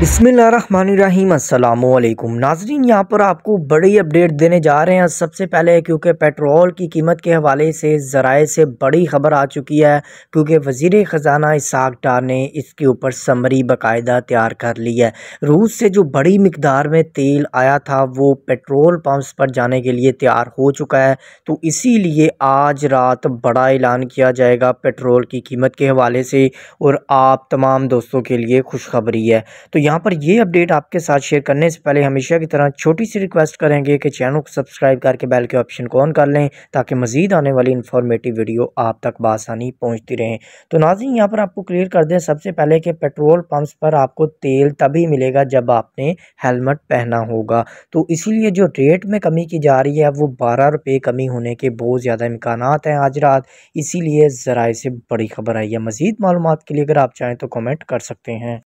बसमीम अल्लाम नाजरीन यहाँ पर आपको बड़ी अपडेट देने जा रहे हैं सबसे पहले क्योंकि पेट्रोल की कीमत के हवाले से ज़राए से बड़ी खबर आ चुकी है क्योंकि वज़ी ख़जाना इसाक डार ने इसके ऊपर समरी बाकायदा तैयार कर ली है रूस से जो बड़ी मकदार में तेल आया था वो पेट्रोल पम्प्स पर जाने के लिए तैयार हो चुका है तो इसी लिए आज रात बड़ा ऐलान किया जाएगा पेट्रोल की कीमत के हवाले से और आप तमाम दोस्तों के लिए खुशखबरी है तो यहाँ पर ये अपडेट आपके साथ शेयर करने से पहले हमेशा की तरह छोटी सी रिक्वेस्ट करेंगे कि चैनल को सब्सक्राइब करके बैल के ऑप्शन को ऑन कर लें ताकि मजीद आने वाली इन्फॉर्मेटिव वीडियो आप तक बसानी पहुँचती रहें तो नाजिन यहाँ पर आपको क्लियर कर दें सबसे पहले कि पेट्रोल पम्प्स पर आपको तेल तभी मिलेगा जब आपने हेलमेट पहना होगा तो इसीलिए जो रेट में कमी की जा रही है वो बारह रुपये कमी होने के बहुत ज़्यादा इम्कान हैं आज रात इसीलिए ज़रा से बड़ी खबर आई है मज़ीद मालूम के लिए अगर आप चाहें तो कमेंट कर सकते हैं